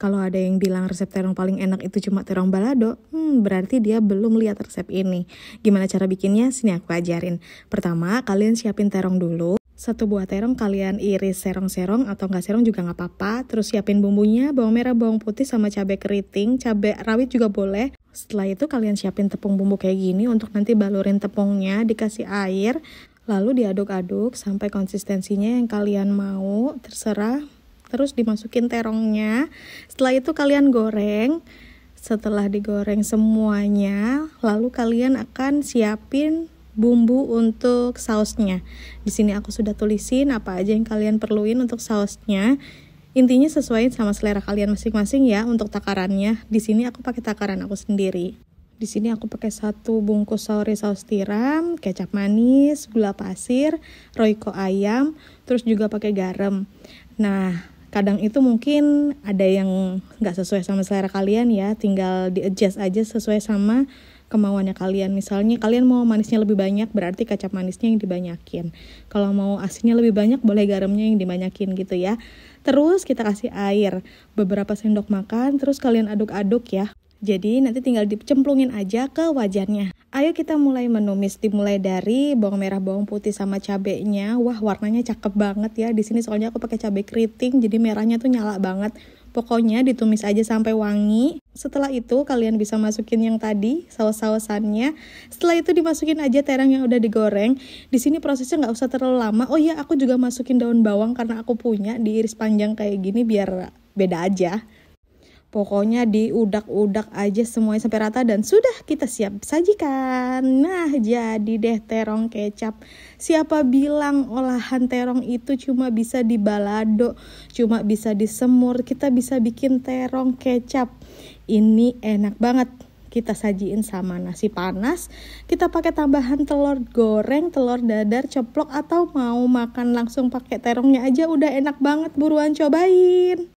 Kalau ada yang bilang resep terong paling enak itu cuma terong balado, hmm, berarti dia belum lihat resep ini. Gimana cara bikinnya? Sini aku ajarin. Pertama, kalian siapin terong dulu. Satu buah terong kalian iris serong-serong atau nggak serong juga nggak apa-apa. Terus siapin bumbunya, bawang merah, bawang putih, sama cabai keriting, cabai rawit juga boleh. Setelah itu kalian siapin tepung bumbu kayak gini untuk nanti balurin tepungnya, dikasih air, lalu diaduk-aduk sampai konsistensinya yang kalian mau, terserah terus dimasukin terongnya. Setelah itu kalian goreng. Setelah digoreng semuanya, lalu kalian akan siapin bumbu untuk sausnya. Di sini aku sudah tulisin apa aja yang kalian perluin untuk sausnya. Intinya sesuai sama selera kalian masing-masing ya untuk takarannya. Di sini aku pakai takaran aku sendiri. Di sini aku pakai satu bungkus sauri saus tiram, kecap manis, gula pasir, roiko ayam, terus juga pakai garam. Nah, kadang itu mungkin ada yang nggak sesuai sama selera kalian ya tinggal di adjust aja sesuai sama kemauannya kalian misalnya kalian mau manisnya lebih banyak berarti kecap manisnya yang dibanyakin kalau mau asinnya lebih banyak boleh garamnya yang dibanyakin gitu ya terus kita kasih air beberapa sendok makan terus kalian aduk-aduk ya jadi nanti tinggal dicemplungin aja ke wajannya Ayo kita mulai menumis dimulai dari bawang merah, bawang putih sama cabenya. Wah, warnanya cakep banget ya. Di sini soalnya aku pakai cabai keriting jadi merahnya tuh nyala banget. Pokoknya ditumis aja sampai wangi. Setelah itu kalian bisa masukin yang tadi saus-sausannya. Setelah itu dimasukin aja terang yang udah digoreng. Di sini prosesnya nggak usah terlalu lama. Oh iya, aku juga masukin daun bawang karena aku punya diiris panjang kayak gini biar beda aja. Pokoknya diudak-udak aja semuanya sampai rata dan sudah kita siap sajikan. Nah, jadi deh terong kecap. Siapa bilang olahan terong itu cuma bisa dibalado, cuma bisa disemur. Kita bisa bikin terong kecap. Ini enak banget kita sajiin sama nasi panas, kita pakai tambahan telur goreng, telur dadar, ceplok atau mau makan langsung pakai terongnya aja udah enak banget buruan cobain.